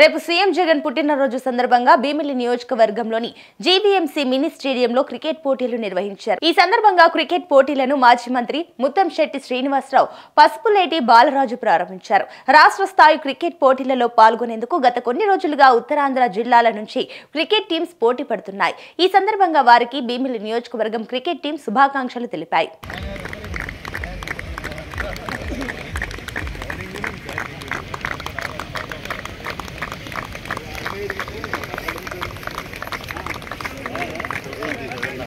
రేపు సీఎం జగన్ పుట్టినరోజు సందర్భంగా భీమిలి నియోజకవర్గంలోని జీబీఎంసీ మినీ స్టేడియంలో క్రికెట్ పోటీలు నిర్వహించారు ఈ సందర్భంగా క్రికెట్ పోటీలను మాజీ మంత్రి ముత్తంశెట్టి శ్రీనివాసరావు పసుపులేటి బాలరాజు ప్రారంభించారు రాష్ట్ర స్థాయి క్రికెట్ పోటీలలో పాల్గొనేందుకు గత కొన్ని రోజులుగా ఉత్తరాంధ్ర జిల్లాల నుంచి క్రికెట్ టీమ్స్ పోటీ పడుతున్నాయి ఈ సందర్భంగా వారికి భీమిలి నియోజకవర్గం క్రికెట్ టీం శుభాకాంక్షలు తెలిపాయి